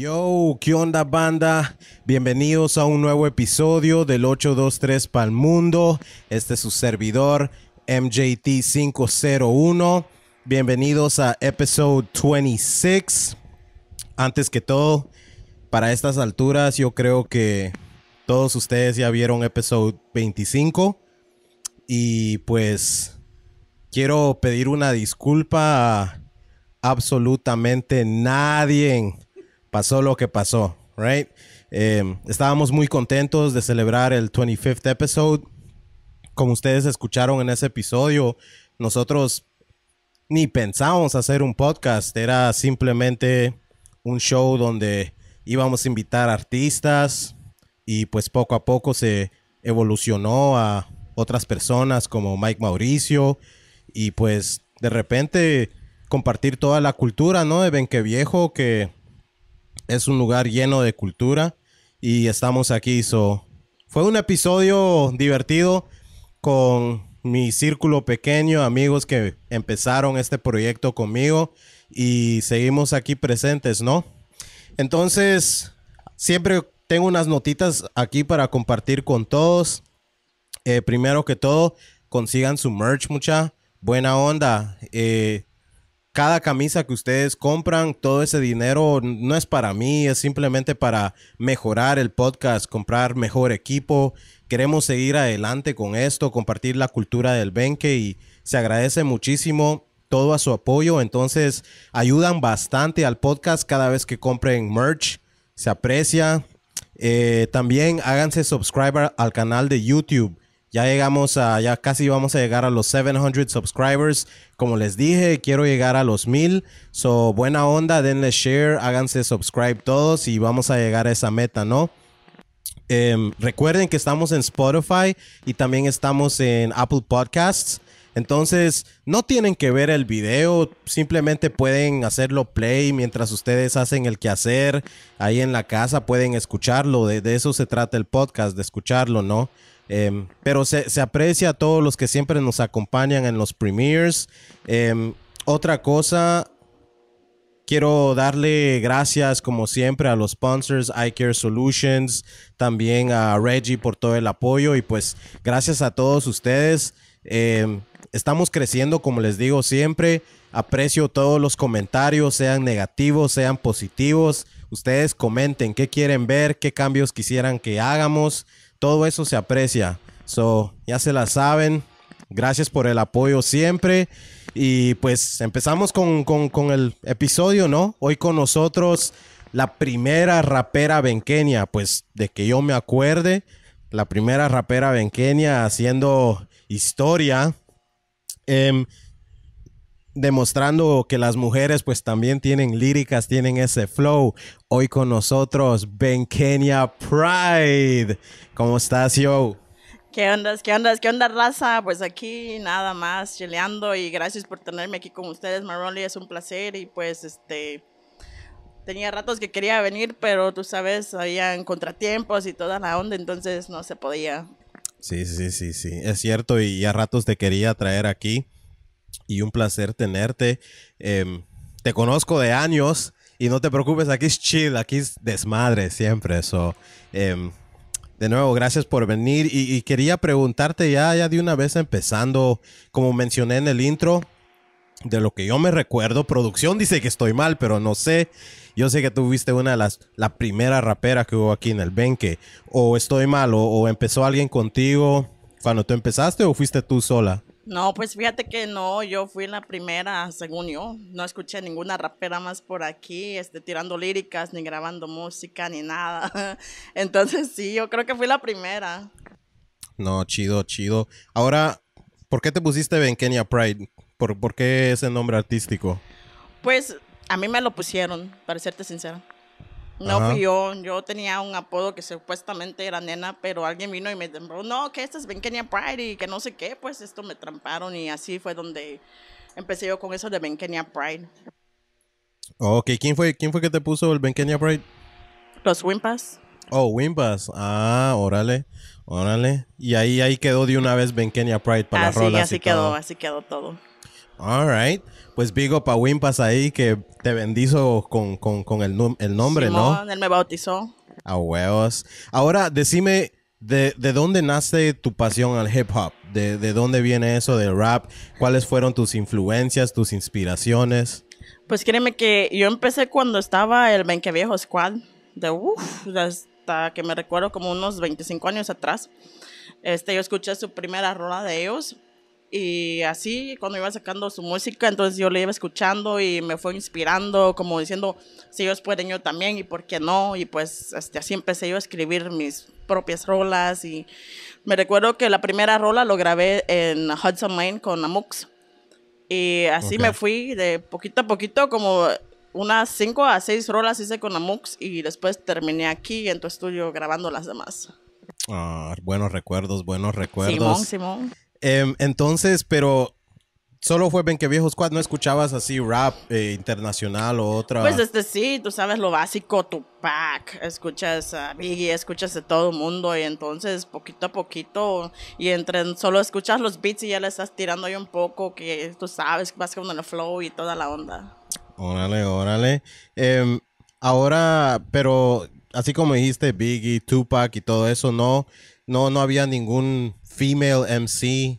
Yo, ¿qué onda banda? Bienvenidos a un nuevo episodio del 823 el Mundo. Este es su servidor, MJT501. Bienvenidos a episode 26. Antes que todo, para estas alturas yo creo que todos ustedes ya vieron episode 25. Y pues quiero pedir una disculpa a absolutamente nadie pasó lo que pasó, right? Em, estábamos muy contentos de celebrar el 25th episode. Como ustedes escucharon en ese episodio, nosotros ni pensábamos hacer un podcast, era simplemente un show donde íbamos a invitar artistas y pues poco a poco se evolucionó a otras personas como Mike Mauricio y pues de repente compartir toda la cultura, ¿no? De Benque Viejo que es un lugar lleno de cultura y estamos aquí. fue un episodio divertido con mi círculo pequeño, amigos que empezaron este proyecto conmigo y seguimos aquí presentes, ¿no? Entonces, siempre tengo unas notitas aquí para compartir con todos. Eh, primero que todo, consigan su merch, mucha buena onda. Eh, cada camisa que ustedes compran, todo ese dinero no es para mí, es simplemente para mejorar el podcast, comprar mejor equipo. Queremos seguir adelante con esto, compartir la cultura del Benkei. y se agradece muchísimo todo a su apoyo. Entonces, ayudan bastante al podcast cada vez que compren merch. Se aprecia. Eh, también háganse subscriber al canal de YouTube. Ya llegamos a, ya casi vamos a llegar a los 700 subscribers. Como les dije, quiero llegar a los 1000. So, buena onda, denle share, háganse subscribe todos y vamos a llegar a esa meta, ¿no? Em, recuerden que estamos en Spotify y también estamos en Apple Podcasts. Entonces, no tienen que ver el video, simplemente pueden hacerlo play mientras ustedes hacen el quehacer ahí en la casa, pueden escucharlo, de eso se trata el podcast, de escucharlo, ¿no? Em, pero se, se, aprecia a todos los que siempre nos acompañan en los premiers. Em, otra cosa, quiero darle gracias como siempre a los sponsors, iCare Solutions, también a Reggie por todo el apoyo y pues gracias a todos ustedes. Em, estamos creciendo, como les digo siempre. Aprecio todos los comentarios, sean negativos, sean positivos. Ustedes comenten qué quieren ver, qué cambios quisieran que hagamos. Todo eso se aprecia. So, ya se la saben. Gracias por el apoyo siempre. Y pues empezamos con, con, el episodio, ¿no? Hoy con nosotros la primera rapera benkenia, pues de que yo me acuerde, la primera rapera benkenia haciendo historia. Em, demostrando que las mujeres pues también tienen líricas, tienen ese flow. Hoy con nosotros Ben Kenya Pride. ¿Cómo estás, yo? ¿Qué onda? ¿Qué onda? ¿Qué onda, raza? Pues aquí nada más chileando y gracias por tenerme aquí con ustedes, Maroli. Es un placer y pues este tenía ratos que quería venir, pero tú sabes, habían contratiempos y toda la onda, entonces no se podía. Sí, sí, sí, sí, es cierto y a ratos te quería traer aquí y un placer tenerte. Em, te conozco de años y no te preocupes, aquí es chill, aquí es desmadre siempre. eso em, de nuevo, gracias por venir y, quería preguntarte ya, ya de una vez empezando, como mencioné en el intro, de lo que yo me recuerdo, producción dice que estoy mal, pero no sé. Yo sé que tuviste una de las, la primera rapera que hubo aquí en el Benque. O estoy mal, o empezó alguien contigo cuando tú empezaste o fuiste tú sola. No, pues fíjate que no, yo fui la primera, según yo. No escuché ninguna rapera más por aquí, este, tirando líricas, ni grabando música, ni nada. Entonces sí, yo creo que fui la primera. No, chido, chido. Ahora, ¿por qué te pusiste Ben Kenya Pride? ¿Por, ¿Por qué ese nombre artístico? Pues a mí me lo pusieron, para serte sincera. No fui yo, yo tenía un apodo que supuestamente era nena, pero alguien vino y me dijo, no, que esto es Ben Pride y que no sé qué, pues esto me tramparon y así fue donde empecé yo con eso de Ben Kenya Pride. Ok, ¿quién fue, quién fue que te puso el Ben Pride? Los Wimpas. Oh, Wimpas. Ah, órale, órale. Y ahí, ahí quedó de una vez Ben Kenya Pride para así, todo. Así quedó, así quedó todo. All right. Pues Vigo pasa ahí que te bendizo con, con, el, nombre, Simón, ¿no? Él me bautizó. A huevos. Ahora, decime, de, ¿de, dónde nace tu pasión al hip hop? ¿De, ¿De dónde viene eso del rap? ¿Cuáles fueron tus influencias, tus inspiraciones? Pues créeme que yo empecé cuando estaba el 20 viejo squad, de uff, hasta que me recuerdo como unos 25 años atrás. Este, yo escuché su primera rola de ellos y así, cuando iba sacando su música, entonces yo le iba escuchando y me fue inspirando, como diciendo, si ellos pueden, yo también, y por qué no. Y pues este, así empecé yo a escribir mis propias rolas. Y me recuerdo que la primera rola lo grabé en Hudson Lane con Amux. Y así me fui de poquito a poquito, como unas cinco a seis rolas hice con Amux y después terminé aquí en tu estudio grabando las demás. Ah, buenos recuerdos, buenos recuerdos. Simón, Simón. Em, entonces, pero solo fue que Viejo Squad, no escuchabas así rap eh, internacional o otra. Pues este sí, tú sabes lo básico, Tupac, escuchas a Biggie, escuchas de todo el mundo y entonces poquito a poquito y entre solo escuchas los beats y ya le estás tirando ahí un poco que tú sabes, vas con el flow y toda la onda. Órale, órale. Em, ahora, pero así como dijiste Biggie, Tupac y todo eso, no, no, no había ningún female MC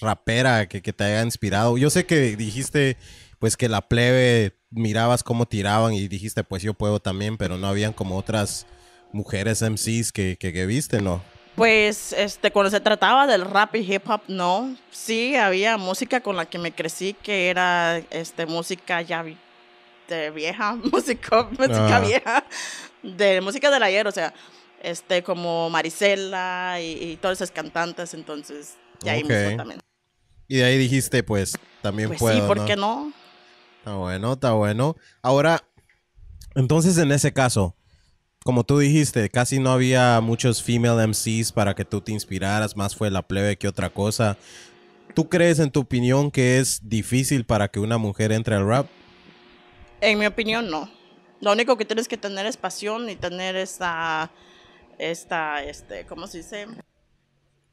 rapera que, te haya inspirado? Yo sé que dijiste pues que la plebe mirabas cómo tiraban y dijiste pues yo puedo también, pero no habían como otras mujeres MCs que, viste, ¿no? Pues este, cuando se trataba del rap y hip hop, no. Sí, había música con la que me crecí, que era este, música ya de vieja, música ah. vieja, de música del ayer, o sea, este, como Marisela y, todas esas cantantes, entonces ya ahí mismo también. Y de ahí dijiste, pues, también pues Sí, ¿por qué no? Está bueno, está bueno. Ahora, entonces en ese caso, como tú dijiste, casi no había muchos female MCs para que tú te inspiraras, más fue la plebe que otra cosa. ¿Tú crees, en tu opinión, que es difícil para que una mujer entre al rap? En mi opinión, no. Lo único que tienes que tener es pasión y tener esa esta, este, ¿cómo se dice?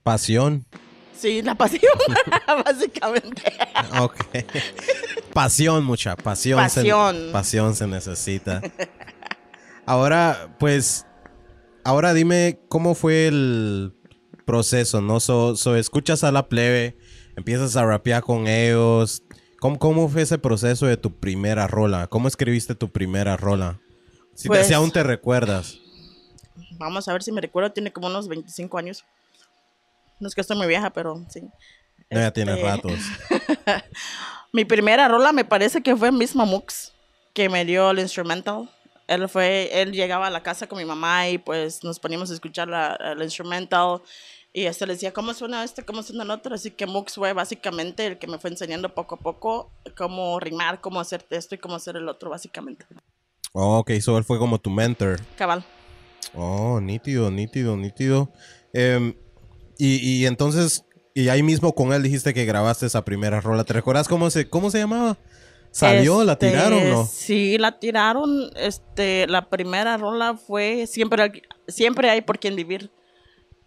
Pasión. Sí, la pasión, básicamente. ok. Pasión, mucha, pasión. Pasión. Se, pasión se necesita. Ahora, pues, ahora dime cómo fue el proceso, ¿no? So, escuchas a la plebe, empiezas a rapear con ellos. ¿Cómo, fue ese proceso de tu primera rola? ¿Cómo escribiste tu primera rola? Si, si pues aún te recuerdas vamos a ver si me recuerdo, tiene como unos 25 años. No es que estoy muy vieja, pero sí. Ya tiene este, ratos. Mi primera rola me parece que fue mismo Mux, que me dio el instrumental él fue, él llegaba a la casa con mi mamá y pues nos poníamos a escuchar la, el instrumental y hasta le decía, ¿cómo suena este? ¿Cómo suena el otro? Así que Mux fue básicamente el que me fue enseñando poco a poco cómo rimar, cómo hacer esto y cómo hacer el otro, básicamente. Oh, ok, so él fue como tu mentor. Cabal. Oh, nítido, nítido, nítido. Em, y, entonces, y ahí mismo con él dijiste que grabaste esa primera rola. ¿Te recuerdas cómo se, cómo se llamaba? ¿Salió? ¿La este, tiraron no? Sí, la tiraron. Este, la primera rola fue Siempre, siempre hay por quien vivir.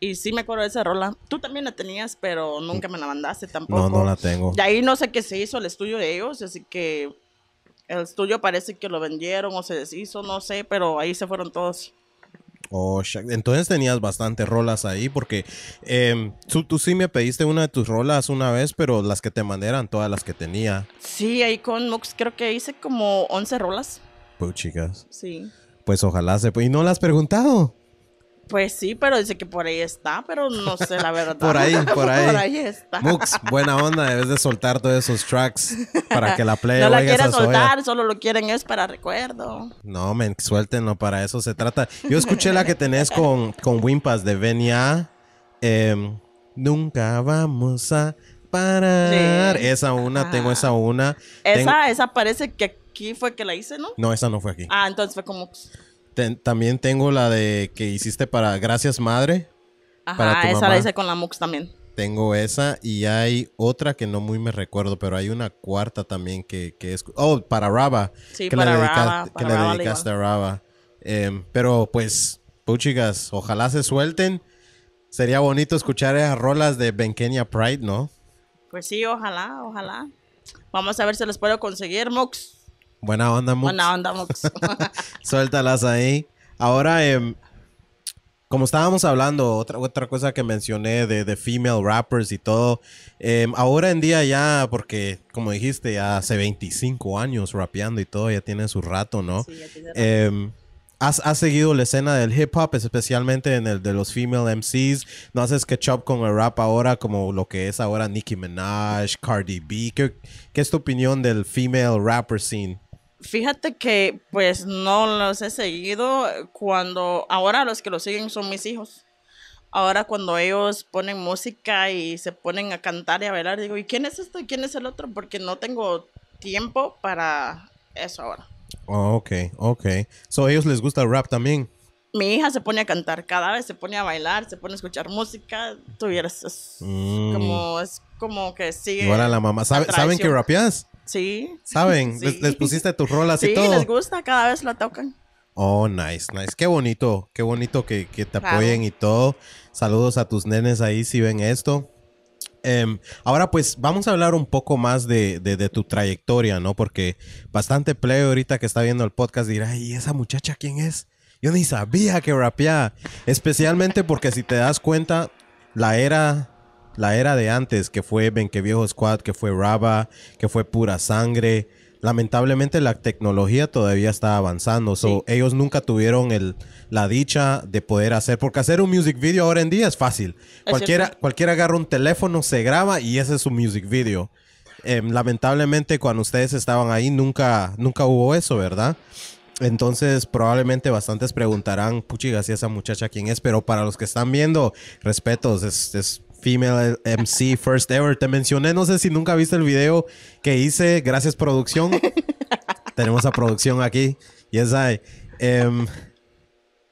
Y sí me acuerdo de esa rola. Tú también la tenías, pero nunca me la mandaste tampoco. No, no la tengo. De ahí no sé qué se hizo el estudio de ellos, así que el estudio parece que lo vendieron o se deshizo, no sé, pero ahí se fueron todos. Oh, entonces tenías bastantes rolas ahí porque em, tú, sí me pediste una de tus rolas una vez, pero las que te mandé eran todas las que tenía. Sí, ahí con Mux creo que hice como 11 rolas. Pues chicas. Sí. Pues ojalá se... Y no las has preguntado. Pues sí, pero dice que por ahí está, pero no sé la verdad. por ahí, por ahí. por ahí está. Mux, buena onda, debes de soltar todos esos tracks para que la play No la quieren soltar, solo lo quieren es para recuerdo. No, men, suéltenlo, para eso se trata. Yo escuché la que tenés con, con Wimpas de Venia. Em, nunca vamos a parar. Esa una, ah. tengo esa una. Esa, esa parece que aquí fue que la hice, ¿no? No, esa no fue aquí. Ah, entonces fue como también tengo la de que hiciste para Gracias Madre. para esa la hice con la Mux también. Tengo esa y hay otra que no muy me recuerdo, pero hay una cuarta también que, es... Oh, para Raba. Sí, que dedicaste, Raba, a Raba. Em, pero pues, puchigas, ojalá se suelten. Sería bonito escuchar esas rolas de Benkenia Pride, ¿no? Pues sí, ojalá, ojalá. Vamos a ver si les puedo conseguir, Mux. Buena onda, Mux. Buena onda, Mux. Suéltalas ahí. Ahora, em, como estábamos hablando, otra, otra cosa que mencioné de, female rappers y todo, em, ahora en día ya, porque como dijiste, ya hace 25 años rapeando y todo, ya tiene su rato, ¿no? Sí, ya tiene em, has, seguido la escena del hip hop, especialmente en el de los female MCs. No haces ketchup con el rap ahora, como lo que es ahora Nicki Minaj, Cardi B. qué es tu opinión del female rapper scene? Fíjate que pues no los he seguido cuando ahora los que los siguen son mis hijos. Ahora cuando ellos ponen música y se ponen a cantar y a bailar, digo, ¿y quién es esto y quién es el otro? Porque no tengo tiempo para eso ahora. Oh, ok, ok. So, ellos les gusta el rap también? Mi hija se pone a cantar cada vez, se pone a bailar, se pone a escuchar música. Tuvieras. Mm. como, es como que sigue. ahora la mamá. ¿Saben que rapeas? Sí. ¿Saben? Les, pusiste tus rolas y todo. Sí, les gusta, cada vez la tocan. Oh, nice, nice. Qué bonito, qué bonito que, te apoyen y todo. Saludos a tus nenes ahí si ven esto. Em, ahora pues vamos a hablar un poco más de, tu trayectoria, ¿no? Porque bastante play ahorita que está viendo el podcast dirá, ¿y esa muchacha quién es? Yo ni sabía que rapeaba. Especialmente porque si te das cuenta, la era la era de antes, que fue viejo Squad, que fue Raba, que fue Pura Sangre. Lamentablemente la tecnología todavía está avanzando, so ellos nunca tuvieron el, la dicha de poder hacer, porque hacer un music video ahora en día es fácil. cualquiera, cualquiera agarra un teléfono, se graba y ese es su music video. Em, lamentablemente cuando ustedes estaban ahí nunca, nunca hubo eso, ¿verdad? Entonces, probablemente bastantes preguntarán, puchigas, ¿y esa muchacha quién es? Pero para los que están viendo, respetos, es, es Female eh, MC First Ever. Te mencioné, no sé si nunca viste el video que hice. Gracias, producción. Tenemos a producción aquí. Yes, I. Em,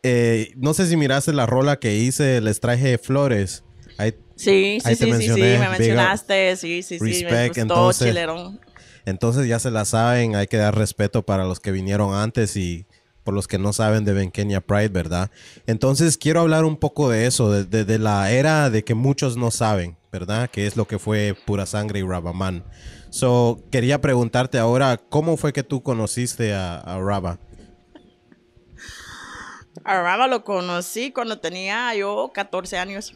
eh, no sé si miraste la rola que hice, les traje flores. Ahí, sí, sí, sí, sí, me mencionaste. Sí, sí, Me gustó, entonces, entonces ya se la saben, hay que dar respeto para los que vinieron antes y por los que no saben de Ben Kenia Pride, ¿verdad? Entonces quiero hablar un poco de eso, de, la era de que muchos no saben, ¿verdad? Que es lo que fue Pura Sangre y Rabaman. So, quería preguntarte ahora, ¿cómo fue que tú conociste a, a Raba? A Raba lo conocí cuando tenía yo 14 años.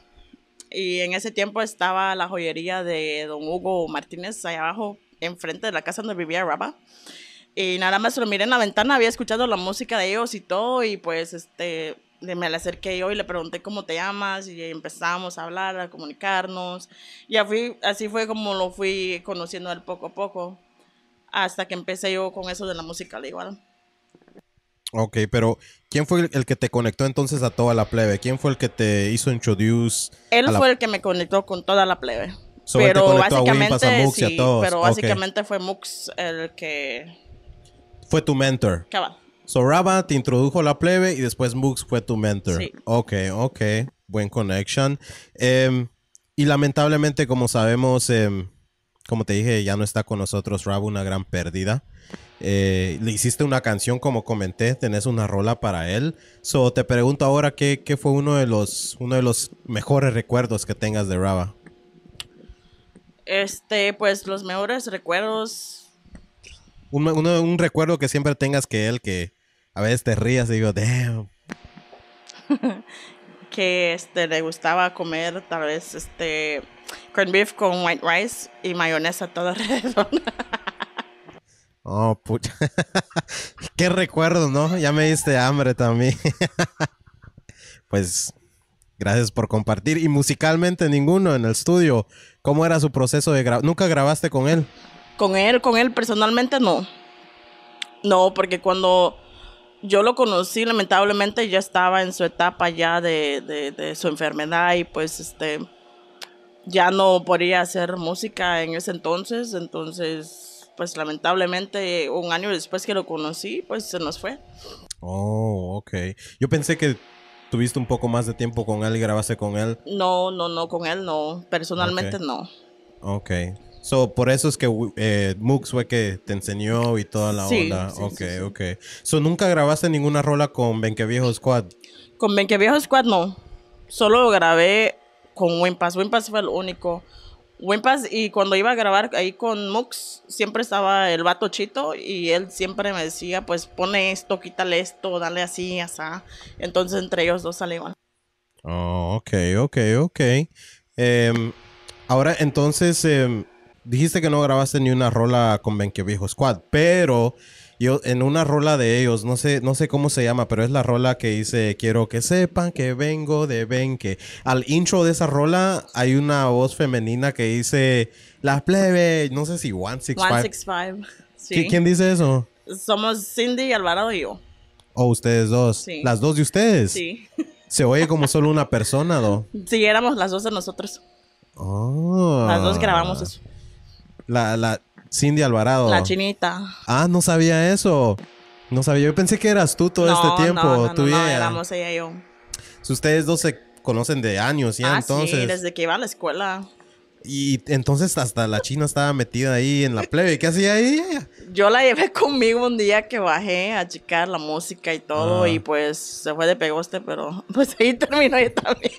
Y en ese tiempo estaba la joyería de don Hugo Martínez allá abajo, enfrente de la casa donde vivía Raba y nada más lo miré en la ventana, había escuchado la música de ellos y todo, y pues este, me le acerqué yo y le pregunté cómo te llamas, y empezamos a hablar, a comunicarnos, y así fue como lo fui conociendo él poco a poco, hasta que empecé yo con eso de la música de igual. Ok, pero ¿quién fue el que te conectó entonces a toda la plebe? ¿Quién fue el que te hizo introduce? Él fue el que me conectó con toda la plebe. pero básicamente, pero básicamente fue Mux el que fue tu mentor. So Raba te introdujo la plebe y después Mux fue tu mentor. Sí. Ok, ok. Buen connection. Em, y lamentablemente, como sabemos, em, como te dije, ya no está con nosotros Raba, una gran pérdida. Eh, le hiciste una canción, como comenté, tenés una rola para él. So te pregunto ahora qué, fue uno de los uno de los mejores recuerdos que tengas de Raba. Este, pues los mejores recuerdos un, recuerdo que siempre tengas que él, que a veces te rías y digo, damn. que este, le gustaba comer tal vez este corned beef con white rice y mayonesa toda alrededor. oh, pucha. Qué recuerdo, ¿no? Ya me diste hambre también. pues Gracias por compartir. Y musicalmente ninguno en el estudio. ¿Cómo era su proceso de grabar? ¿Nunca grabaste con él? Con él, con él personalmente no. No, porque cuando yo lo conocí, lamentablemente ya estaba en su etapa ya de, su enfermedad y pues este ya no podía hacer música en ese entonces, entonces pues lamentablemente un año después que lo conocí, pues se nos fue. Oh, ok. Yo pensé que tuviste un poco más de tiempo con él y grabaste con él. No, no, no, con él no, personalmente no. Ok, So, por eso es que eh, Mux fue que te enseñó y toda la onda. Sí, ok, sí, ok. So, ¿nunca grabaste ninguna rola con viejo Squad? Con Viejo Squad no. Solo grabé con Wimpas. Wimpas fue el único. Wimpas, y cuando iba a grabar ahí con Mux, siempre estaba el vato chito y él siempre me decía, pues pone esto, quítale esto, dale así, así. Entonces entre ellos dos sale Oh, ok, ok, ok. Em, ahora entonces... Em, dijiste que no grabaste ni una rola con Viejo Squad, pero yo en una rola de ellos, no sé, no sé cómo se llama, pero es la rola que dice quiero que sepan que vengo de Benque. Al intro de esa rola hay una voz femenina que dice las plebe, no sé si 165. Sí. ¿Quién dice eso? Somos Cindy Alvarado y yo. o ustedes dos. Las dos de ustedes. Sí. Se oye como solo una persona, ¿no? Sí, éramos las dos de nosotros. Oh. Las dos grabamos eso. La, la Cindy Alvarado. La chinita. Ah, no sabía eso. No sabía. Yo pensé que eras tú todo este tiempo. tú no, no, ella y yo. Si ustedes dos se conocen de años, ¿ya? Ah, entonces. Sí, desde que iba a la escuela. Y entonces hasta la china estaba metida ahí en la plebe. ¿Qué hacía ahí? Yo la llevé conmigo un día que bajé a checar la música y todo. Ah. Y pues se fue de pegoste, pero pues ahí terminó yo también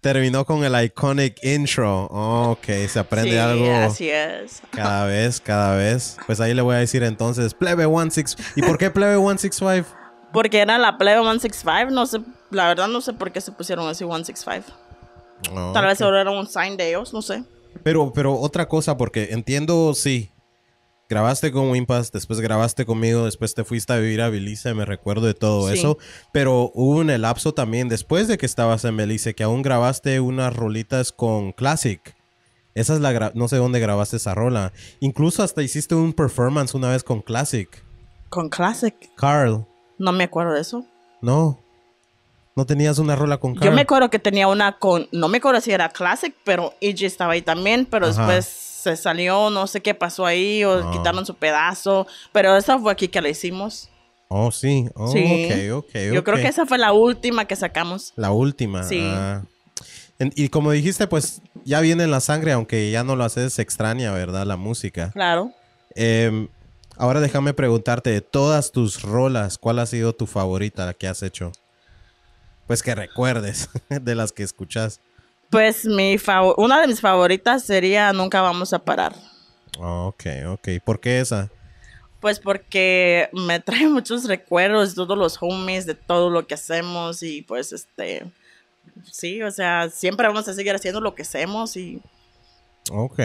terminó con el iconic intro. ok, se aprende algo. sí, algo. Así es. Cada vez, cada vez. Pues ahí le voy a decir entonces, Plebe 165. ¿Y por qué Plebe 165? Porque era la Plebe 165. No sé, la verdad no sé por qué se pusieron así 165. Tal vez ahora era un sign de ellos, no sé. Pero, pero otra cosa, porque entiendo, sí, grabaste con Wimpas, después grabaste conmigo, después te fuiste a vivir a Belice, me recuerdo de todo eso. Pero hubo un elapso también después de que estabas en Belice que aún grabaste unas rolitas con Classic. Esa es la no sé dónde grabaste esa rola. Incluso hasta hiciste un performance una vez con Classic. ¿Con Classic? Carl. No me acuerdo de eso. No. No tenías una rola con Carl. Yo me acuerdo que tenía una con. No me acuerdo si era Classic, pero EG estaba ahí también, pero después se salió, no sé qué pasó ahí, o ah. quitaron su pedazo, pero esa fue aquí que la hicimos. Oh, sí. Oh, Ok, Okay, Yo creo que esa fue la última que sacamos. La última. Sí. Ah. Y como dijiste, pues ya viene la sangre, aunque ya no lo haces extraña, ¿verdad? La música. Claro. Em, ahora déjame preguntarte, de todas tus rolas, ¿cuál ha sido tu favorita, la que has hecho? Pues que recuerdes de las que escuchas. Pues mi favor una de mis favoritas sería Nunca vamos a parar. Ok, ok. ¿Por qué esa? Pues porque me trae muchos recuerdos de todos los homies, de todo lo que hacemos y pues este, sí, o sea, siempre vamos a seguir haciendo lo que hacemos y... Ok,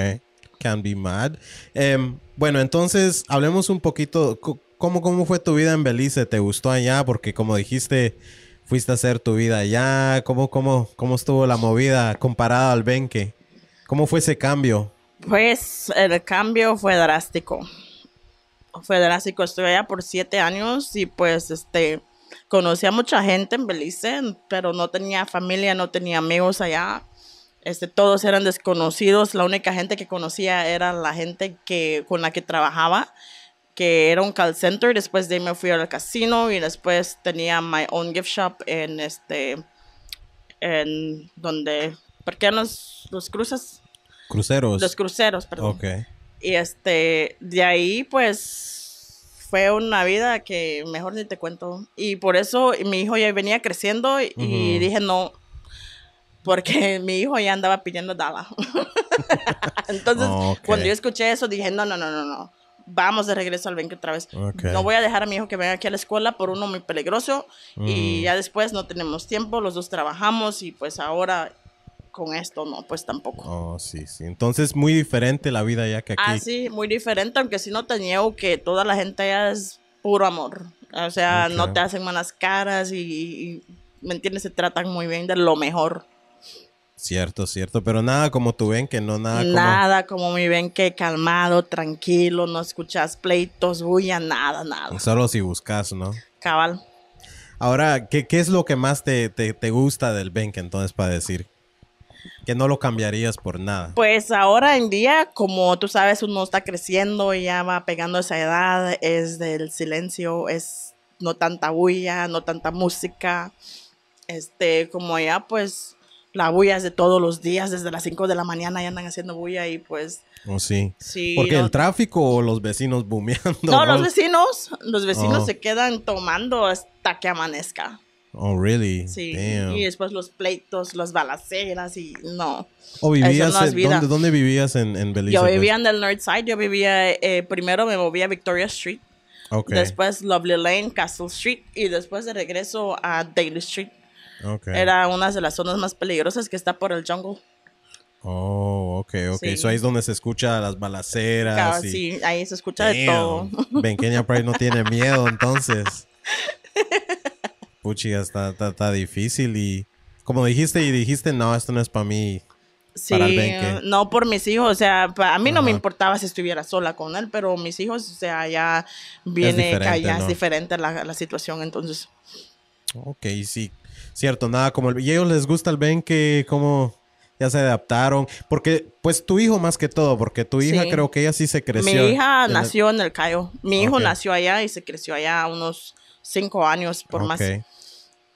can be mad. Em, bueno, entonces hablemos un poquito, ¿cómo, ¿cómo fue tu vida en Belice? ¿Te gustó allá? Porque como dijiste, fuiste a hacer tu vida allá? ¿Cómo, cómo, cómo estuvo la movida comparada al Benque? ¿Cómo fue ese cambio? Pues el cambio fue drástico. Fue drástico. Estuve allá por siete años y pues este conocí a mucha gente en Belice, pero no tenía familia, no tenía amigos allá. Este, todos eran desconocidos. La única gente que conocía era la gente que, con la que trabajaba que era un call center, después de ahí me fui al casino y después tenía my own gift shop en este, en donde qué los, los cruces. Cruceros. Los cruceros, perdón. Ok. Y este, de ahí pues fue una vida que mejor ni te cuento. Y por eso mi hijo ya venía creciendo y dije no, porque mi hijo ya andaba pidiendo dala. Entonces, cuando yo escuché eso dije no, no, no, no, no vamos de regreso al banco otra vez. No voy a dejar a mi hijo que venga aquí a la escuela por uno muy peligroso y mm. ya después no tenemos tiempo, los dos trabajamos y pues ahora con esto no, pues tampoco. Oh, sí, sí. Entonces muy diferente la vida ya que aquí. Ah, sí, muy diferente, aunque sí no te niego que toda la gente allá es puro amor. O sea, no te hacen malas caras y, y, ¿me entiendes? Se tratan muy bien de lo mejor. Cierto, cierto, pero nada como tu ven, que no nada como... Nada como mi ven, que calmado, tranquilo, no escuchas pleitos, bulla, nada, nada. Solo si buscas, ¿no? Cabal. Ahora, ¿qué, es lo que más te, gusta del que entonces para decir? Que no lo cambiarías por nada. Pues ahora en día, como tú sabes, uno está creciendo y ya va pegando esa edad, es del silencio, es no tanta bulla, no tanta música. Este, como ya pues la bulla es de todos los días, desde las 5 de la mañana ya andan haciendo bulla y pues... Oh, sí. sí Porque el tráfico o los vecinos bumeando. No, los vecinos, los vecinos oh. se quedan tomando hasta que amanezca. Oh, really? Sí. Y después los pleitos, las balaceras y no. Oh, ¿O vivías ¿dónde, vivías en, en Belice? Yo pues? vivía en el North Side. Yo vivía, eh, primero me movía a Victoria Street. Okay. Después Lovely Lane, Castle Street. Y después de regreso a Daily Street. Era una de las zonas más peligrosas que está por el jungle. Oh, ok, ok. Eso ahí es donde se escucha las balaceras. Sí, ahí se escucha de todo. Ben Pride no tiene miedo, entonces. Puchi, está, está, difícil y como dijiste y dijiste, no, esto no es para mí. Sí, uh, no por mis hijos, o sea, a mí no me importaba si estuviera sola con él, pero mis hijos, o sea, ya viene, allá es diferente la, la situación, entonces. Ok, sí, Cierto, nada como el... ellos les gusta el Ben que como ya se adaptaron. Porque, pues tu hijo más que todo, porque tu hija creo que ella sí se creció. Mi hija nació en el Cayo. Mi hijo nació allá y se creció allá unos cinco años por más.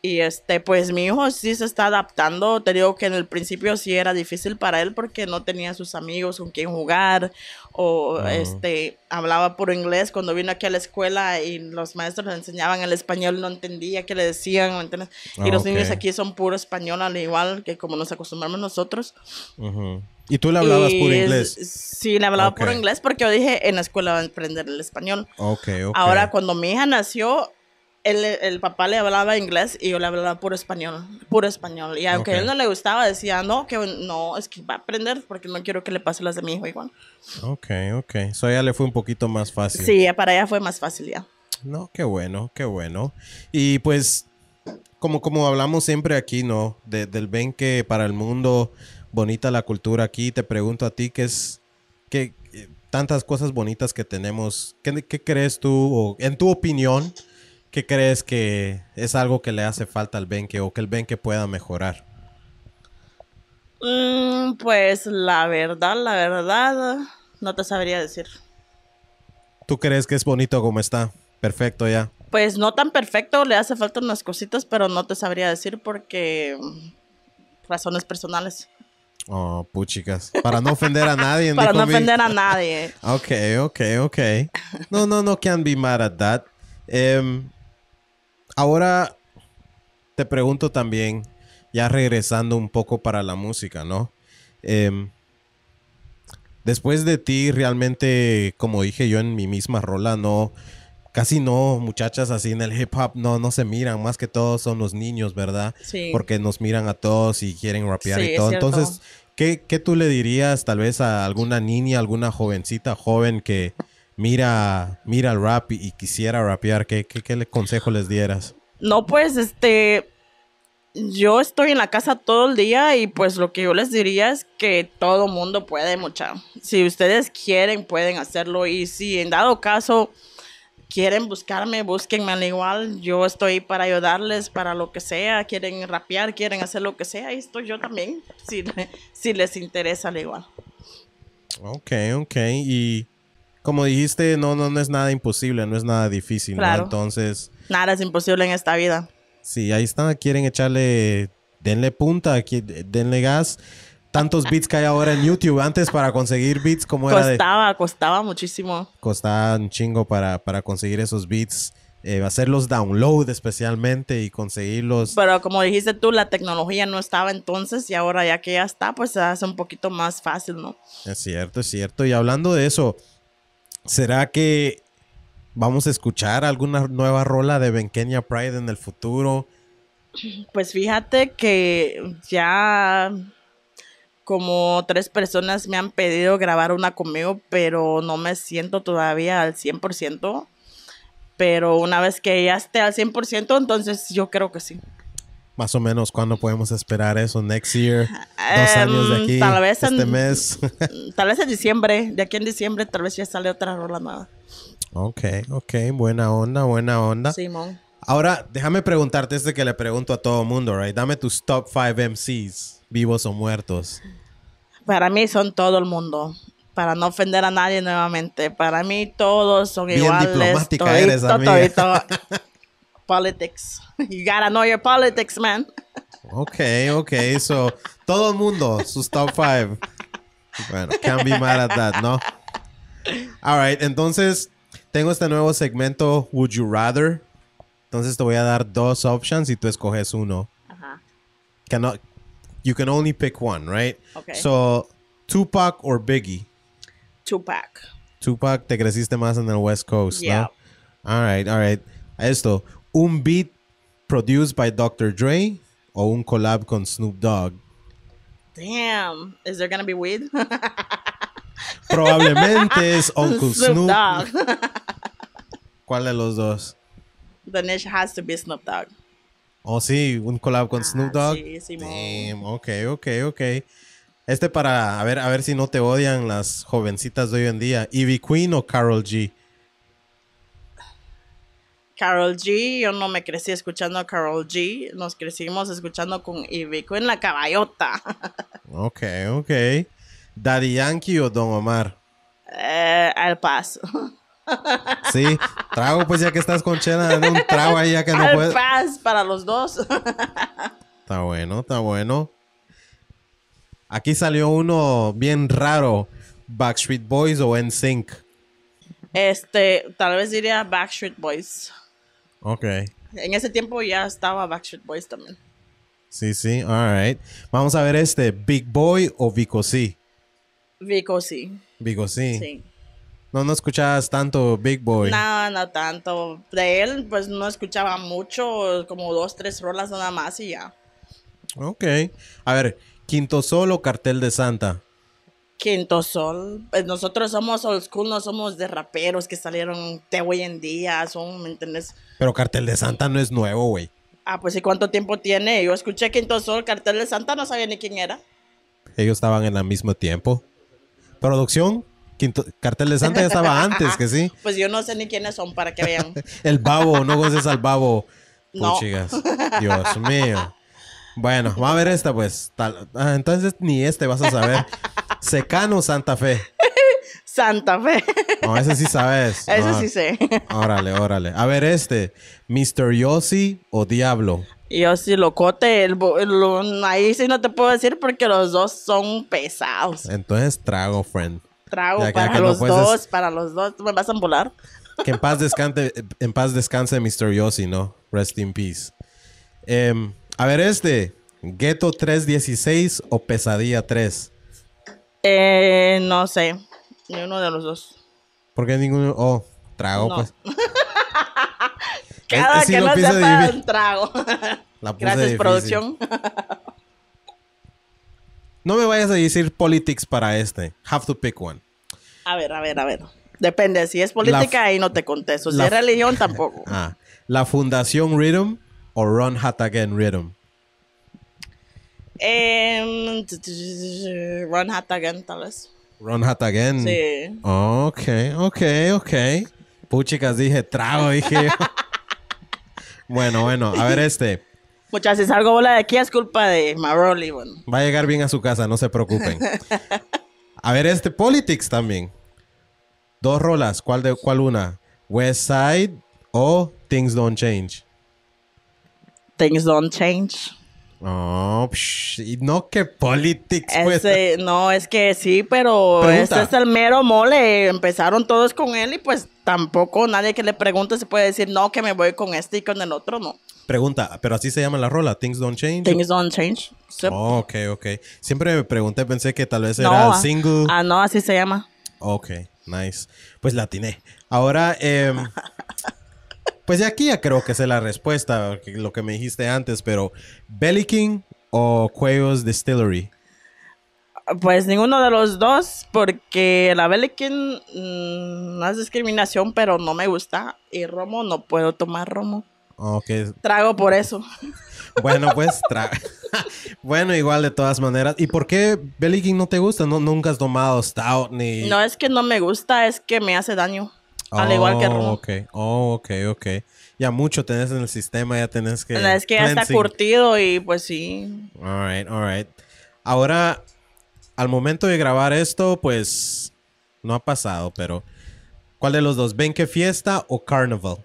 Y este, pues mi hijo sí se está adaptando. Te digo que en el principio sí era difícil para él porque no tenía sus amigos con quien jugar o este, hablaba puro inglés cuando vino aquí a la escuela y los maestros le enseñaban el español, no entendía qué le decían. y ah, los niños aquí son puro español, al igual que como nos acostumbramos nosotros. ¿Y tú le hablabas puro inglés? Sí, le hablaba puro inglés porque yo dije en la escuela va a aprender el español. Okay, Ahora, cuando mi hija nació, el, papá le hablaba inglés y yo le hablaba puro español, puro español. Y aunque a él no le gustaba, decía, no, que no, es que va a aprender porque no quiero que le pase las de mi hijo igual. Ok, ok. Eso ya le fue un poquito más fácil. Sí, para ella fue más fácil ya. No, qué bueno, qué bueno. Y pues, como, como hablamos siempre aquí, ¿no? del ven que para el mundo, bonita la cultura aquí. Te pregunto a ti, ¿qué es, qué, eh, tantas cosas bonitas que tenemos? ¿Qué, qué crees tú, o en tu opinión, ¿Qué crees que es algo que le hace falta al Benke o que el Benke pueda mejorar? Mm, pues la verdad, la verdad, no te sabría decir. ¿Tú crees que es bonito como está? Perfecto ya. Pues no tan perfecto, le hace falta unas cositas, pero no te sabría decir porque mm, razones personales. Oh, puchicas. Para no ofender a nadie. Para no ofender a nadie. ok, ok, ok. No, no, no can be mad at that. Ahora te pregunto también, ya regresando un poco para la música, ¿no? Em, después de ti, realmente, como dije yo en mi misma rola, no, casi no, muchachas así en el hip hop, no, no se miran, más que todos son los niños, ¿verdad? Sí. Porque nos miran a todos y quieren rapear y todo. Entonces, ¿qué, ¿qué, tú le dirías tal vez a alguna niña, alguna jovencita joven que mira, mira el rap y, quisiera rapear, ¿qué, qué, consejo les dieras? No, pues este, yo estoy en la casa todo el día y pues lo que yo les diría es que todo mundo puede mucha. Si ustedes quieren, pueden hacerlo y si en dado caso quieren buscarme, búsquenme al igual. Yo estoy para ayudarles, para lo que sea. Quieren rapear, quieren hacer lo que sea. Ahí estoy yo también, si, si les interesa al igual. Ok, ok. Y como dijiste, no, no, no es nada imposible, no es nada difícil. ¿no? Entonces. Nada es imposible en esta vida. Sí, ahí están, quieren echarle, denle punta, denle gas. Tantos beats que hay ahora en YouTube. Antes para conseguir beats como era. Costaba, de... costaba muchísimo. Costaba un chingo para, para conseguir esos beats. Eh, download los especialmente y conseguirlos. Pero como dijiste tú, la tecnología no estaba entonces y ahora ya que ya está, pues se hace un poquito más fácil, ¿no? Es cierto, es cierto. Y hablando de eso, ¿Será que vamos a escuchar alguna nueva rola de Benkenia Pride en el futuro? Pues fíjate que ya como tres personas me han pedido grabar una conmigo, pero no me siento todavía al 100%. Pero una vez que ya esté al 100%, entonces yo creo que sí más o menos cuándo podemos esperar eso, next year, dos em, años de aquí, tal vez este mes. tal vez en diciembre, de aquí en diciembre tal vez ya sale otra rola nueva. Ok, ok, buena onda, buena onda. Simón. Ahora, déjame preguntarte este que le pregunto a todo el mundo, right? Dame tus top 5 MCs, vivos o muertos. Para mí son todo el mundo. Para no ofender a nadie nuevamente. Para mí todos son iguales. Bien diplomática eres, amiga. Politics. You gotta know your politics, man. Okay, okay. So, todo el mundo, sus top five. Bueno, can't be mad at that, ¿no? All right, entonces tengo este nuevo segmento Would You Rather. Entonces te voy a dar dos options y tú escoges uno. Ajá. Cannot, you can only pick one, right? Okay. So, Tupac or Biggie? Tupac. Tupac, te creciste más en el West Coast, yeah. ¿no? All right, all right. Esto, un beat produced by Dr. Dre o un collab con Snoop Dogg. Damn, is there gonna be weed? Probablemente es Uncle Snoop. Snoop. Dogg. ¿Cuál de los dos? The niche has to be Snoop Dogg. Oh, sí, un collab con ah, Snoop Dogg. Sí, sí, Damn, ok, ok, ok. Este para a ver, a ver si no te odian las jovencitas de hoy en día. Ivy Queen o Carol G. Carol G, yo no me crecí escuchando a Carol G, nos crecimos escuchando con Ibico en la caballota. ok, ok. ¿Daddy Yankee o Don Omar? Eh, al paso. Sí, trago, pues ya que estás con Chela, un trago ahí ya que no al Paz para los dos. Está bueno, está bueno. Aquí salió uno bien raro: Backstreet Boys o NSYNC. Este, tal vez diría Backstreet Boys. Ok. En ese tiempo ya estaba Backstreet Boys también. Sí, sí, All right. Vamos a ver este, Big Boy o Vico C. Vico C. Vico C. Sí. No, no escuchabas tanto Big Boy. No, no tanto. De él, pues no escuchaba mucho, como dos, tres rolas nada más y ya. Ok. A ver, Quinto Solo, Cartel de Santa. Quinto Sol, pues, nosotros somos old school, no somos de raperos que salieron de hoy en día, son, ¿me entiendes? Pero Cartel de Santa no es nuevo, güey. Ah, pues ¿y cuánto tiempo tiene? Yo escuché Quinto Sol, Cartel de Santa, no sabía ni quién era. Ellos estaban en el mismo tiempo. Producción, Quinto, Cartel de Santa ya estaba antes, que sí. Pues yo no sé ni quiénes son, para que vean. el babo, no goces al babo. Puchigas. Dios mío. Bueno, va a ver esta pues. Ah, entonces ni este vas a saber. Secano Santa Fe. Santa Fe. No, ese sí sabes. Ese ah, sí sé. Órale, órale. A ver este. Mr. Yossi o Diablo. Yossi Locote. El, ahí sí no te puedo decir porque los dos son pesados. Entonces trago, friend. Trago para los dos, para los dos. me vas a volar? Que en paz descanse, en paz descanse Mr. Yossi, ¿no? Rest in peace. Em, a ver, este. ¿Ghetto 316 o Pesadilla 3? Eh, no sé. Ni uno de los dos. ¿Por qué ninguno? Oh, trago, pues. Eh, Cada eh, que, no un trago. Gracias, producción. no me vayas a decir politics para este. Have to pick one. A ver, a ver, a ver. Depende. Si es política, ahí no te contesto. Si es religión, tampoco. Ah, la Fundación Rhythm o Run Hat Again Rhythm? Em, run Hat Again, tal vez. Run Hat Again. Sí. Ok, ok, ok. Puchicas, dije trago, dije bueno, bueno, a ver este. Muchas si salgo bola de aquí es culpa de Maroli, bueno. Va a llegar bien a su casa, no se preocupen. a ver este, Politics también. Dos rolas, ¿cuál, de, cuál una? West Side o Things Don't Change things don't change. Oh, psh, y no que politics, pues. no, es que sí, pero es el mero mole. Empezaron todos con él y pues tampoco nadie que le pregunte se puede decir, no, que me voy con este y con el otro, no. Pregunta, pero así se llama la rola, Things Don't Change. Things Don't Change. Oh, ok, ok. Siempre me pregunté, pensé que tal vez era ah, single. Ah, no, así se llama. Ok, nice. Pues la Ahora, em, Pues de aquí ya creo que sé la respuesta, lo que me dijiste antes, pero King o Cuevos Distillery. Pues ninguno de los dos, porque la Bellikin mm, no es discriminación, pero no me gusta. Y romo, no puedo tomar romo. Okay. Trago por eso. Bueno, pues trago. bueno, igual de todas maneras. ¿Y por qué Bellikin no te gusta? No, nunca has tomado stout ni. No es que no me gusta, es que me hace daño al igual que oh, Ok, oh, ok, ok. Ya mucho tenés en el sistema, ya tenés que. Es que ya está curtido y pues sí. Alright, alright. Ahora, al momento de grabar esto, pues no ha pasado, pero ¿cuál de los dos? ¿Benque Fiesta o Carnival?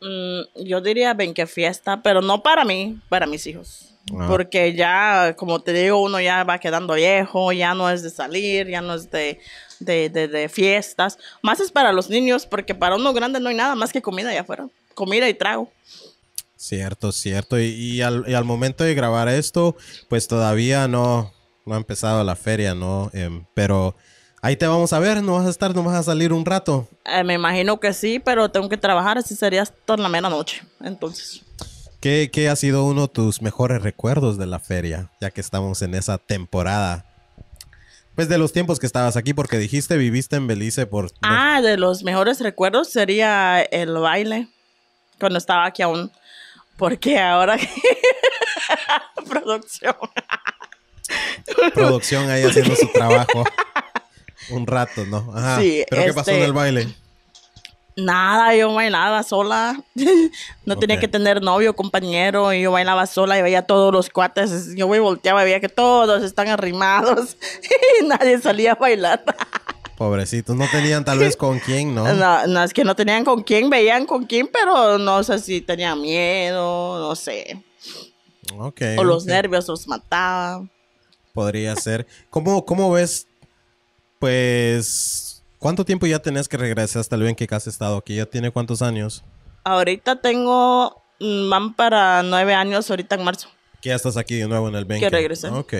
Mm, yo diría Benque Fiesta, pero no para mí, para mis hijos. Porque ya, como te digo, uno ya va quedando viejo, ya no es de salir, ya no es de, de, de, fiestas. Más es para los niños, porque para uno grande no hay nada más que comida allá afuera. Comida y trago. Cierto, cierto. Y, al, momento de grabar esto, pues todavía no, no ha empezado la feria, ¿no? Em, pero ahí te vamos a ver, no vas a estar, no vas a salir un rato. Eh, me imagino que sí, pero tengo que trabajar, así sería hasta la mera noche, entonces. ¿Qué, ha sido uno de tus mejores recuerdos de la feria? Ya que estamos en esa temporada. Pues de los tiempos que estabas aquí, porque dijiste viviste en Belice por... Ah, de los mejores recuerdos sería el baile, cuando estaba aquí aún. Porque ahora... Producción. Producción ahí haciendo su trabajo. Un rato, ¿no? Sí, ¿Pero qué pasó en este, el baile? Nada, yo bailaba sola. no tenía que tener novio, compañero. Y yo bailaba sola y veía todos los cuates. Yo me volteaba y veía que todos están arrimados. y nadie salía a bailar. Pobrecitos, no tenían tal vez con quién, ¿no? ¿no? es que no tenían con quién, veían con quién, pero no sé si tenían miedo, no sé. Okay, o los nervios los mataban. Podría ser. ¿Cómo, cómo ves, pues, ¿Cuánto tiempo ya tenés que regresar hasta el Benque que has estado aquí? ¿Ya tiene cuántos años? Ahorita tengo, mm, van para nueve años ahorita en marzo. Que ya estás aquí de nuevo en el Benque. Que regresé. Ok.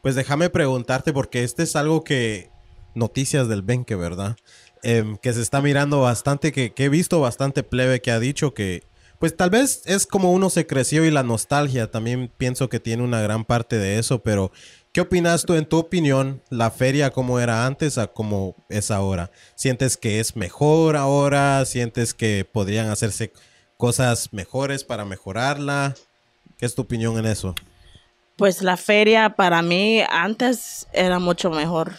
Pues déjame preguntarte, porque este es algo que. Noticias del Benque, ¿verdad? Em, que se está mirando bastante, que, que he visto bastante plebe que ha dicho que. Pues tal vez es como uno se creció y la nostalgia también pienso que tiene una gran parte de eso, pero ¿Qué opinas tú, en tu opinión, la feria como era antes a como es ahora? ¿Sientes que es mejor ahora? ¿Sientes que podrían hacerse cosas mejores para mejorarla? ¿Qué es tu opinión en eso? Pues la feria para mí antes era mucho mejor.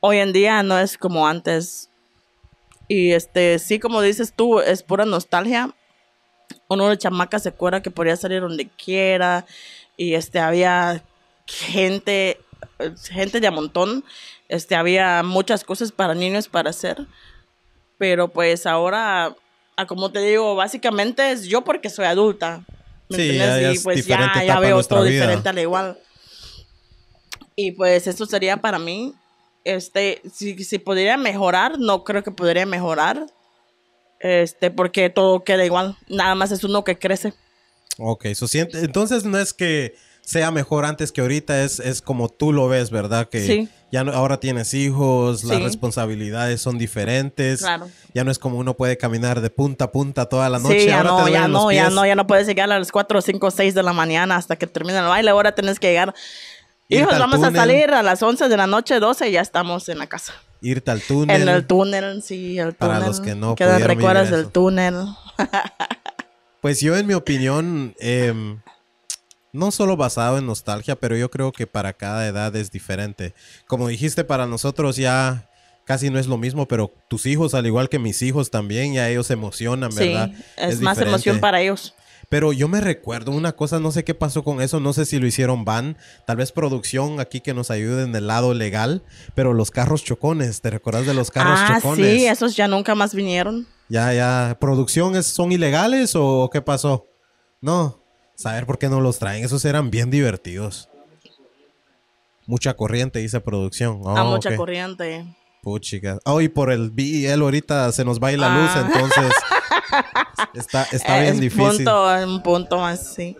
Hoy en día no es como antes. Y este, sí, como dices tú, es pura nostalgia. Uno de chamacas se acuerda que podía salir donde quiera y este había gente, gente de a montón. Este, había muchas cosas para niños para hacer. Pero pues ahora, a ah, como te digo, básicamente es yo porque soy adulta. ¿me sí, y pues ya, ya veo todo diferente al igual. Y pues eso sería para mí. Este, si, si podría mejorar, no creo que podría mejorar. Este, porque todo queda igual. Nada más es uno que crece. Ok, siente entonces no es que sea mejor antes que ahorita es, es como tú lo ves, ¿verdad? Que sí. ya ahora tienes hijos, las responsabilidades son diferentes. Claro. Ya no es como uno puede caminar de punta a punta toda la noche. ya no, ya no, ya no, ya no puedes llegar a las 4, 5, 6 de la mañana hasta que termina el baile. Ahora tienes que llegar. Hijos, vamos a salir a las 11 de la noche, 12 y ya estamos en la casa. Irte al túnel. En el túnel, sí, el túnel. Para los que no te recuerdas del túnel. pues yo, en mi opinión, eh, no solo basado en nostalgia, pero yo creo que para cada edad es diferente. Como dijiste, para nosotros ya casi no es lo mismo, pero tus hijos, al igual que mis hijos también, ya ellos se emocionan, ¿verdad? es, más emoción para ellos. Pero yo me recuerdo una cosa, no sé qué pasó con eso, no sé si lo hicieron van, tal vez producción aquí que nos ayude en el lado legal, pero los carros chocones, ¿te recuerdas de los carros ah, chocones? Sí, esos ya nunca más vinieron. Ya, ya, ¿producción son ilegales o qué pasó? No saber por qué no los traen. Esos eran bien divertidos. Mucha corriente, dice producción. Ah, oh, mucha corriente. Puchica. Oh, y por el BIL ahorita se nos va y la luz, ah. entonces está, está bien difícil. Punto, un punto más, sí.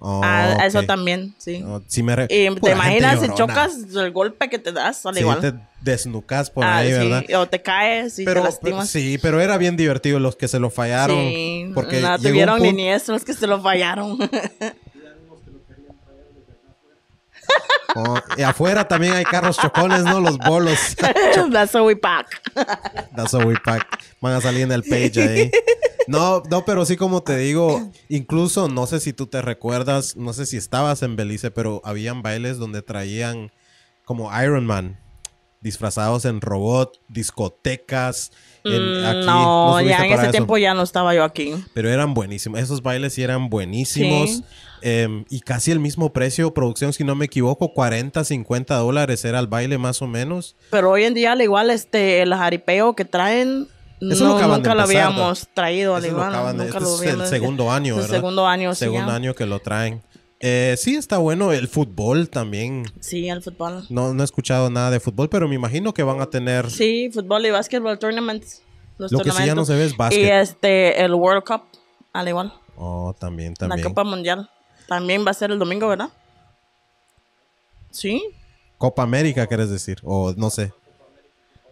Ah, oh, eso también, sí. y te imaginas si chocas el golpe que te das, al igual igual. te desnucas por ah, ahí, ¿verdad? O te caes y te lastimas. sí, pero era bien divertido los que se lo fallaron. Sí, porque no tuvieron ni los que se lo fallaron. y afuera también hay carros chocones, ¿no? Los bolos. That's how we pack. That's how we pack. Van a salir en el page ahí. No, no, pero sí como te digo, incluso no sé si tú te recuerdas, no sé si estabas en Belice, pero habían bailes donde traían como Iron Man disfrazados en robot, discotecas. En, mm, No, ya en ese tiempo ya no estaba yo aquí. Pero eran buenísimos. Esos bailes sí eran buenísimos. Em, y casi el mismo precio, producción, si no me equivoco, 40, 50 dólares era el baile más o menos. Pero hoy en día, al igual, este, el jaripeo que traen, lo nunca lo habíamos traído al igual. Este es el segundo año, El segundo año, sí. Segundo año que lo traen. Eh, sí, está bueno el fútbol también. Sí, el fútbol. No, no he escuchado nada de fútbol, pero me imagino que van a tener. Sí, fútbol y básquetbol tournaments. lo que sí ya no se ve es básquet. Y este, el World Cup, al igual. Oh, también, también. La Copa Mundial. También va a ser el domingo, ¿verdad? Sí. Copa América, quieres decir, o no sé.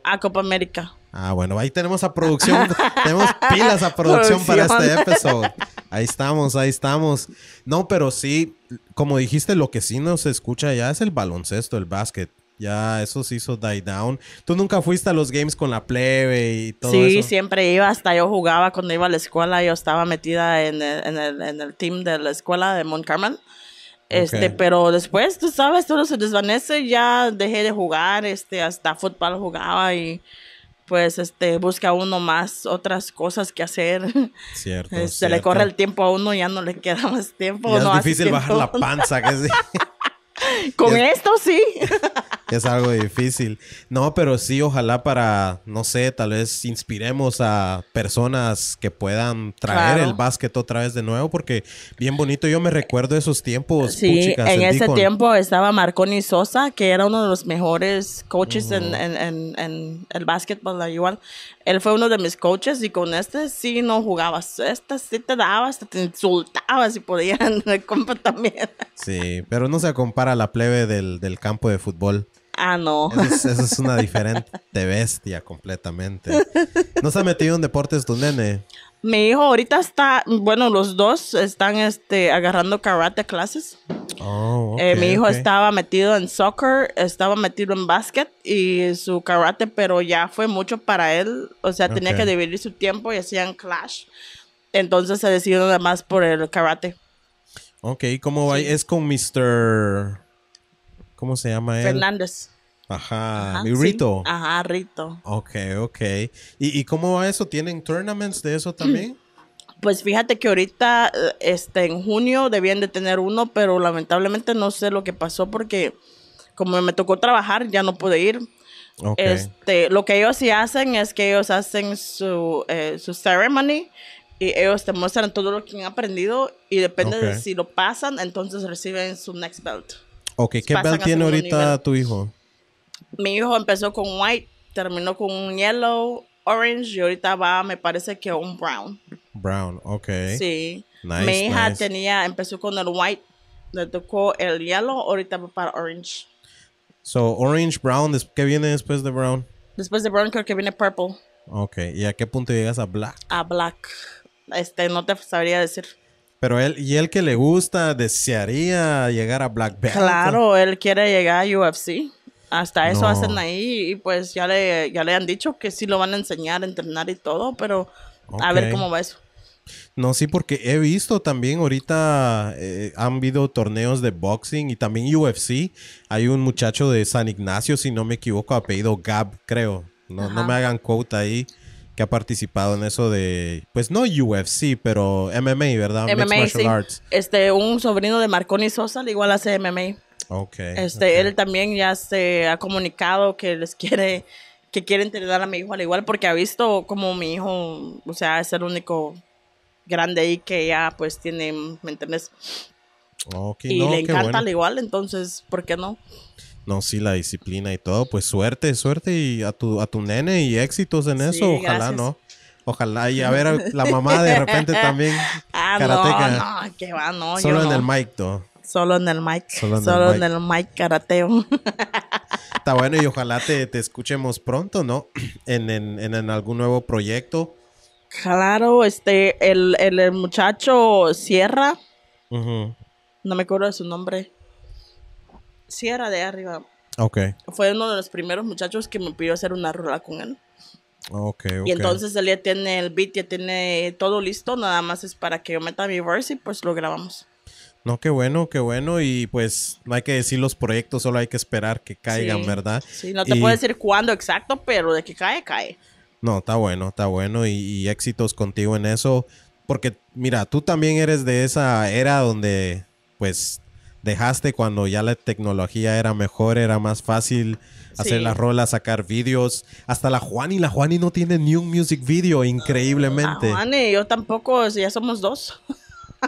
Ah, Copa América. Ah, bueno, ahí tenemos a producción, tenemos pilas a producción, producción. para este episodio. Ahí estamos, ahí estamos. No, pero sí, como dijiste, lo que sí nos escucha ya es el baloncesto, el básquet. Ya, eso se hizo die down. ¿Tú nunca fuiste a los games con la plebe y todo sí, eso? Sí, siempre iba. Hasta yo jugaba cuando iba a la escuela. Yo estaba metida en el, en el, en el team de la escuela de Mont Carmel. Este, pero después, tú sabes, todo se desvanece. Ya dejé de jugar. Este, hasta fútbol jugaba y pues este busca uno más otras cosas que hacer. Cierto. Se le corre el tiempo a uno, ya no le queda más tiempo. es difícil bajar la panza, que sí. Con esto sí. es algo difícil. No, pero sí, ojalá para, no sé, tal vez inspiremos a personas que puedan traer el básquet otra vez de nuevo, porque bien bonito, yo me recuerdo esos tiempos. Sí, en ese tiempo estaba Marconi Sosa, que era uno de los mejores coaches en, en, el básquetbol igual él fue uno de mis coaches y con este sí no jugabas, este sí te daba, te insultaba si podían, el compa también. Sí, pero no se compara a la plebe del, campo de fútbol. Ah, no. Eso es, una diferente bestia completamente. ¿No se ha metido en deportes tu nene? Mi hijo ahorita está, bueno, los dos están este, agarrando karate clases. Oh, eh, mi hijo estaba metido en soccer, estaba metido en básquet y su karate, pero ya fue mucho para él. O sea, tenía que dividir su tiempo y hacían clash. Entonces se decidió nada más por el karate. Ok, ¿cómo va? Es con Mr. ¿Cómo se llama él? Fernández. Ajá, mi Rito. Ajá, Rito. Ok, ok. ¿Y, cómo va eso? ¿Tienen tournaments de eso también? Pues fíjate que ahorita, eh, este, en junio debían de tener uno, pero lamentablemente no sé lo que pasó porque como me tocó trabajar, ya no pude ir. Este, lo que ellos sí hacen es que ellos hacen su, eh, su ceremony y ellos te muestran todo lo que han aprendido y depende de si lo pasan, entonces reciben su next belt. Ok, ¿qué belt tiene ahorita tu hijo? mi hijo empezó con white, terminó con yellow, orange y ahorita va, me parece que un brown. Brown, ok. Sí. Nice, mi hija tenía, empezó con el white, le tocó el yellow, ahorita va para orange. So, orange, brown, ¿qué viene después de brown? Después de brown creo que viene purple. Ok, ¿y a qué punto llegas a black? A black. Este, no te sabría decir. Pero él, y él que le gusta, desearía llegar a Black Belt. Claro, él quiere llegar a UFC. Hasta eso hacen ahí y pues ya le, ya le han dicho que sí lo van a enseñar, entrenar y todo, pero a ver cómo va eso. No, sí, porque he visto también ahorita eh, han habido torneos de boxing y también UFC. Hay un muchacho de San Ignacio, si no me equivoco, apellido Gab, creo. No, no me hagan quote ahí que ha participado en eso de, pues no UFC, pero MMA, ¿verdad? MMA, Este, un sobrino de Marconi Sosa, igual hace MMA este, él también ya se ha comunicado que les quiere, que quiere tener a mi hijo al igual, porque ha visto como mi hijo, o sea, es el único grande ahí que ya pues tiene, ¿me entiendes? y le encanta al igual, entonces, ¿por qué no? No, sí, la disciplina y todo, pues suerte, suerte y a tu, a tu nene y éxitos en eso, ojalá no. Ojalá y a ver la mamá de repente también. ah, no, que va, no. Solo en el mic, todo. Solo en el mic. Solo en, el, mic. karateo. Está bueno y ojalá te, escuchemos pronto, ¿no? En, en, algún nuevo proyecto. Claro, este, el, muchacho Sierra. No me acuerdo de su nombre. Sierra de arriba. Ok. Fue uno de los primeros muchachos que me pidió hacer una rola con él. Okay, Y entonces él ya tiene el beat, ya tiene todo listo, nada más es para que yo meta mi verse y pues lo grabamos. No, qué bueno, qué bueno. Y pues no hay que decir los proyectos, solo hay que esperar que caigan, ¿verdad? Sí, no te puedo decir cuándo exacto, pero de que cae, cae. No, está bueno, está bueno. Y, éxitos contigo en eso. Porque, mira, tú también eres de esa era donde, pues, dejaste cuando ya la tecnología era mejor, era más fácil hacer las rolas, sacar vídeos. Hasta la Juani, la Juani no tiene ni un music video, ah, increíblemente. La Juani, yo tampoco, ya somos dos.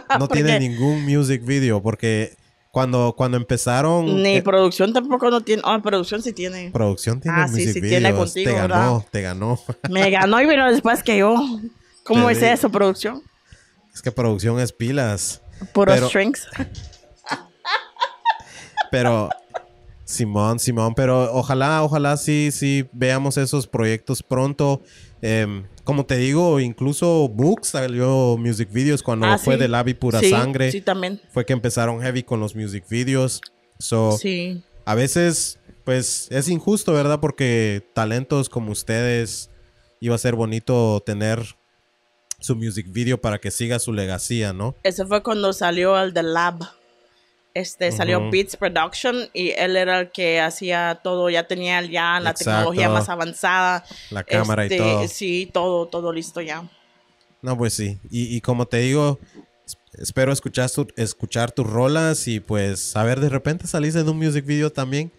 No tiene ningún music video porque cuando, cuando empezaron. Ni eh, producción tampoco no tiene. Ah, producción sí tiene. Producción tiene. Ah, sí, sí tiene contigo. Te ganó, te ganó. Me ganó y vino después que yo. ¿Cómo es eso, producción? Es que producción es pilas. Puros pero, strings. Pero Simón, Simón, pero ojalá, ojalá sí, sí veamos esos proyectos pronto. Em, como te digo, incluso Books salió music videos cuando ah, fue The Lab y Pura Sangre. Sí, también. Fue que empezaron heavy con los music videos. So, sí. A veces, pues es injusto, ¿verdad? Porque talentos como ustedes iba a ser bonito tener su music video para que siga su legacía, ¿no? Eso fue cuando salió el de Lab este salió Beats Production y él era el que hacía todo, ya tenía ya la tecnología más avanzada. La cámara y este, todo. Sí, todo, todo listo ya. No, pues sí. Y, como te digo, espero escuchar, escuchar tus rolas y pues a ver, de repente saliste en un music video también.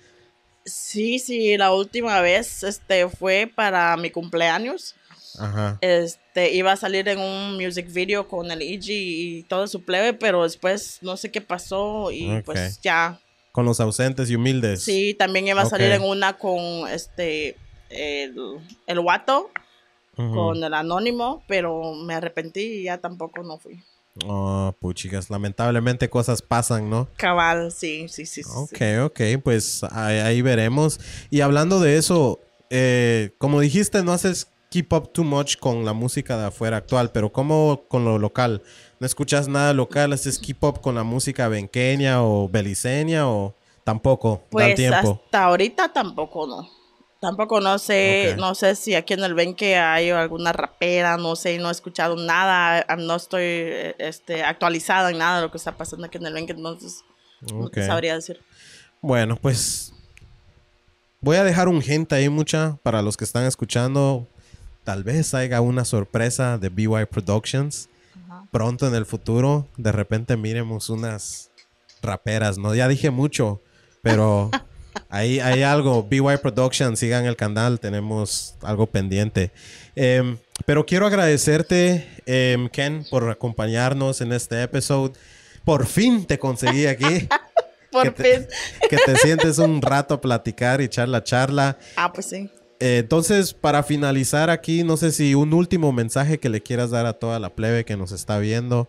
Sí, sí, la última vez este fue para mi cumpleaños. Ajá. Este, iba a salir en un music video con el EG y todo su plebe, pero después no sé qué pasó y pues ya. Con los ausentes y humildes. Sí, también iba a salir en una con este, el, el Guato, con el Anónimo, pero me arrepentí y ya tampoco no fui. Oh, ah, puchigas, lamentablemente cosas pasan, ¿no? Cabal, sí, sí, sí. Ok, ok, pues ahí, veremos. Y hablando de eso, eh, como dijiste, no haces keep up too much con la música de afuera actual, pero cómo con lo local? ¿No escuchas nada local? ¿Haces keep up con la música benqueña o beliceña o tampoco? Pues tiempo? hasta ahorita tampoco no. Tampoco no sé, no sé si aquí en el Benque hay alguna rapera, no sé, no he escuchado nada, no estoy este, actualizada en nada de lo que está pasando aquí en el Benque, entonces no te sabría decir. Bueno, pues voy a dejar un gente ahí mucha para los que están escuchando tal vez haya una sorpresa de BY Productions pronto en el futuro. De repente miremos unas raperas, ¿no? Ya dije mucho, pero ahí hay algo. BY Productions, sigan el canal, tenemos algo pendiente. Em, pero quiero agradecerte, em, Ken, por acompañarnos en este episodio. Por fin te conseguí aquí. Por que, fin. que te sientes un rato a platicar y charla, charla. Ah, pues sí. Eh, entonces, para finalizar aquí, no sé si un último mensaje que le quieras dar a toda la plebe que nos está viendo.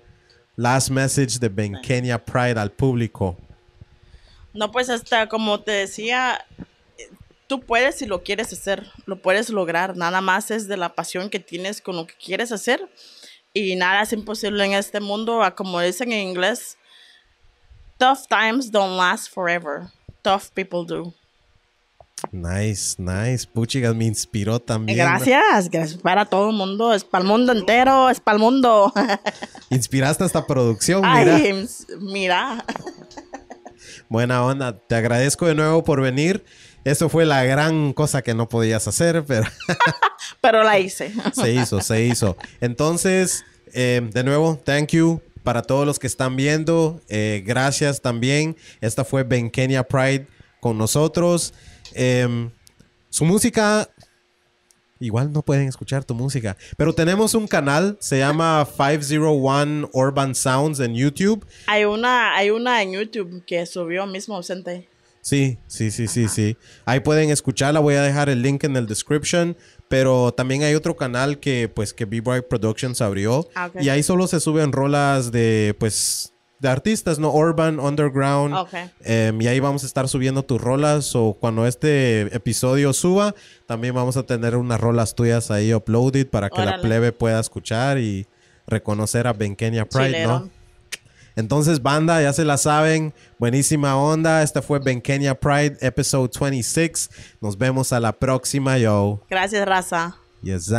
Last message de Ben Pride al público. No, pues hasta como te decía, tú puedes si lo quieres hacer, lo puedes lograr. Nada más es de la pasión que tienes con lo que quieres hacer. Y nada es imposible en este mundo. Ah, como dicen en inglés, tough times don't last forever. Tough people do. Nice, nice. Puchigas me inspiró también. Gracias, gracias para todo el mundo, es para el mundo entero, es para el mundo. Inspiraste esta producción, mira. mira. Buena onda, te agradezco de nuevo por venir. Eso fue la gran cosa que no podías hacer, pero... pero la hice. se hizo, se hizo. Entonces, eh, de nuevo, thank you para todos los que están viendo. Eh, gracias también. Esta fue Ben Kenya Pride con nosotros. Em, su música, igual no pueden escuchar tu música, pero tenemos un canal, se llama 501 Urban Sounds en YouTube. Hay una, hay una en YouTube que subió mismo ausente. Sí, sí, sí, sí, sí. Ahí pueden escucharla, voy a dejar el link en el description, pero también hay otro canal que pues que b Productions abrió ah, y ahí solo se suben rolas de pues de artistas, ¿no? Urban, Underground. Em, y ahí vamos a estar subiendo tus rolas o cuando este episodio suba, también vamos a tener unas rolas tuyas ahí uploaded para que la plebe pueda escuchar y reconocer a Benkenia Pride, ¿no? Entonces, banda, ya se la saben. Buenísima onda. Esta fue Ben Benkenia Pride, episode 26. Nos vemos a la próxima, yo. Gracias, raza. Yes,